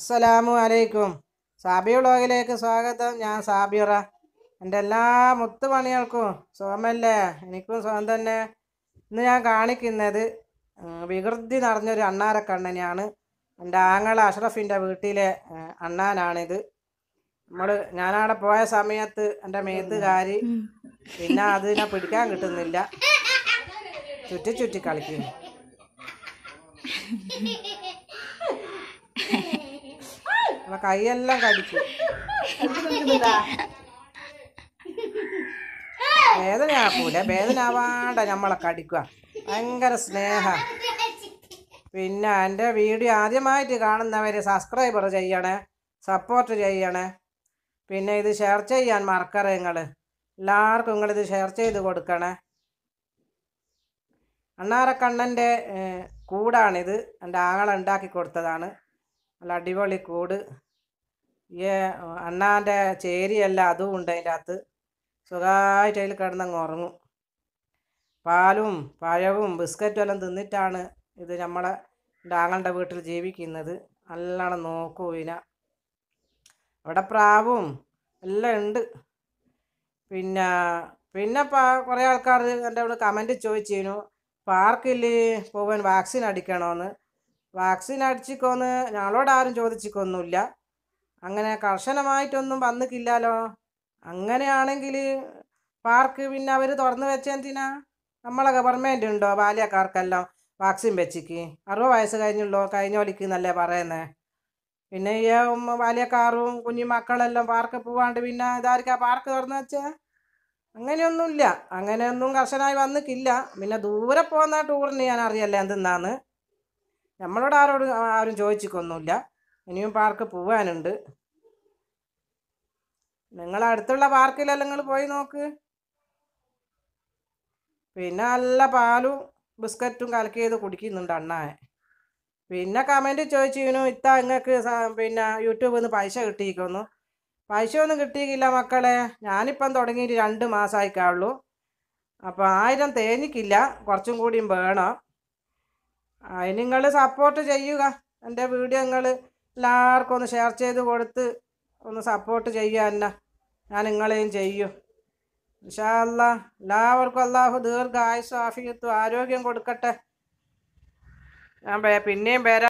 അസ്സലാമു അലൈക്കും സാബി വ്ളോഗിലേക്ക് സ്വാഗതം ഞാൻ സാബിറ എൻ്റെ എല്ലാ മുത്തുപണികൾക്കും സുഖമല്ലേ എനിക്കും സുഖം തന്നെ ഇന്ന് ഞാൻ കാണിക്കുന്നത് വികൃതി നിറഞ്ഞൊരു അണ്ണാരക്കണ്ണനെയാണ് എൻ്റെ ആങ്ങള അഷ്റഫിൻ്റെ വീട്ടിലെ അണ്ണാനാണിത് നമ്മൾ ഞാനവിടെ പോയ സമയത്ത് എൻ്റെ മേത്തുകാരി പിന്നെ അതിനെ പിടിക്കാൻ കിട്ടുന്നില്ല ചുറ്റി ചുറ്റി കളിക്കുന്നു നമ്മളെ കൈയെല്ലാം കടിച്ചു വേദന ആക്കൂല വേദന ആവാണ്ട നമ്മളെ കടിക്കുക ഭയങ്കര സ്നേഹ പിന്നെ എൻ്റെ വീഡിയോ ആദ്യമായിട്ട് കാണുന്നവർ സബ്സ്ക്രൈബർ ചെയ്യണേ സപ്പോർട്ട് ചെയ്യണേ പിന്നെ ഇത് ഷെയർ ചെയ്യാൻ മറക്കറേ നിങ്ങൾ എല്ലാവർക്കും നിങ്ങളിത് ഷെയർ ചെയ്ത് കൊടുക്കണേ അണ്ണാറക്കണ്ണൻ്റെ കൂടാണിത് എൻ്റെ ആങ്ങളുണ്ടാക്കി കൊടുത്തതാണ് നല്ല അടിപൊളി കൂട് ഈ അണ്ണാൻ്റെ ചേരിയല്ല അതും ഉണ്ട് അതിൻ്റെ അകത്ത് സുഖമായിട്ട് അതിൽ കിടന്നങ്ങ് ഉറങ്ങും പാലും പഴവും ബിസ്ക്കറ്റും എല്ലാം തിന്നിട്ടാണ് ഇത് നമ്മളെ ഡാങ്ങളുടെ വീട്ടിൽ ജീവിക്കുന്നത് നല്ലോണം നോക്കൂ ഇതിനെ അവിടെ പ്രാവും എല്ലാം ഉണ്ട് പിന്നെ പിന്നെ കുറേ ആൾക്കാർ എൻ്റെ അവിടെ കമൻറ്റ് ചോദിച്ചിരുന്നു പാർക്കിൽ പോകാൻ വാക്സിൻ അടിക്കണമെന്ന് വാക്സിൻ അടിച്ചിക്കോന്ന് ഞങ്ങളോട് ആരും ചോദിച്ചിക്കൊന്നുമില്ല അങ്ങനെ കർശനമായിട്ടൊന്നും വന്നിക്കില്ലല്ലോ അങ്ങനെയാണെങ്കിൽ പാർക്ക് പിന്നെ അവർ തുറന്നു വെച്ചെന്തിനാ നമ്മളെ ഗവൺമെൻറ് ഉണ്ടോ ബാല്യക്കാർക്കെല്ലാം വാക്സിൻ വെച്ചിക്ക് അറുപത് വയസ്സ് കഴിഞ്ഞ കഴിഞ്ഞോലിക്ക് എന്നല്ലേ പറയുന്നേ പിന്നെ ഈ ബാല്യക്കാറും കുഞ്ഞു മക്കളെല്ലാം പാർക്ക് പോവാണ്ട് പിന്നെ ഇതായിരിക്കാം പാർക്ക് തുറന്നു വെച്ചേ അങ്ങനെയൊന്നുമില്ല അങ്ങനെയൊന്നും കർശനമായി വന്നിക്കില്ല പിന്നെ ദൂരെ പോകുന്ന ടൂറിന് ഞാൻ അറിയല്ല എന്തെന്നാന്ന് നമ്മളോട് ആരോട് ആരും ചോദിച്ചിക്കൊന്നുമില്ല ഇനിയും പാർക്ക് പോവാനുണ്ട് നിങ്ങൾ അടുത്തുള്ള പാർക്കിലല്ല നിങ്ങൾ പോയി നോക്ക് പിന്നെ നല്ല പാലും ബിസ്ക്കറ്റും കലക്കി ചെയ്ത് കുടിക്കുന്നുണ്ട് അണ്ണായെ പിന്നെ കമൻറ്റ് ചോദിച്ചിരുന്നു ഇത്ത നിങ്ങൾക്ക് പിന്നെ യൂട്യൂബിൽ നിന്ന് പൈസ കിട്ടിയിരിക്കുന്നു പൈസ ഒന്നും കിട്ടിയില്ല മക്കളെ ഞാനിപ്പം തുടങ്ങിയിട്ട് രണ്ട് മാസമായിക്കാവുള്ളൂ അപ്പോൾ ആയിരം തേഞ്ഞിക്കില്ല കുറച്ചും കൂടിയും വേണം അതിന് നിങ്ങൾ സപ്പോർട്ട് ചെയ്യുക എൻ്റെ വീഡിയോ നിങ്ങൾ എല്ലാവർക്കും ഒന്ന് ഷെയർ ചെയ്ത് കൊടുത്ത് ഒന്ന് സപ്പോർട്ട് ചെയ്യാന്ന ഞാൻ നിങ്ങളെയും ചെയ്യും ഇൻഷാല്ല എല്ലാവർക്കും അള്ളാഹു ദീർഘായുസ് ആഫിയത്തും ആരോഗ്യം കൊടുക്കട്ടെ ഞാൻ പിന്നെയും വരാം